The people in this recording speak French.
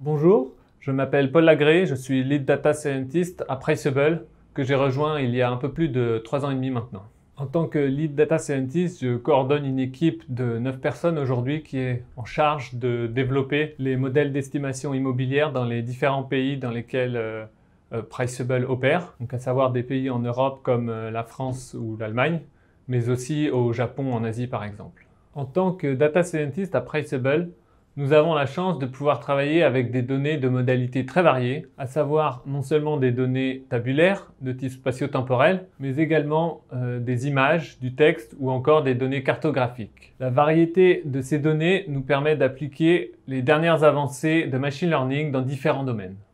Bonjour, je m'appelle Paul Lagré, je suis lead data scientist à Priceable que j'ai rejoint il y a un peu plus de 3 ans et demi maintenant. En tant que lead data scientist, je coordonne une équipe de 9 personnes aujourd'hui qui est en charge de développer les modèles d'estimation immobilière dans les différents pays dans lesquels euh, euh, Priceable opère, donc à savoir des pays en Europe comme euh, la France ou l'Allemagne, mais aussi au Japon, en Asie par exemple. En tant que data scientist à Priceable, nous avons la chance de pouvoir travailler avec des données de modalités très variées, à savoir non seulement des données tabulaires de type spatio-temporel, mais également euh, des images, du texte ou encore des données cartographiques. La variété de ces données nous permet d'appliquer les dernières avancées de machine learning dans différents domaines.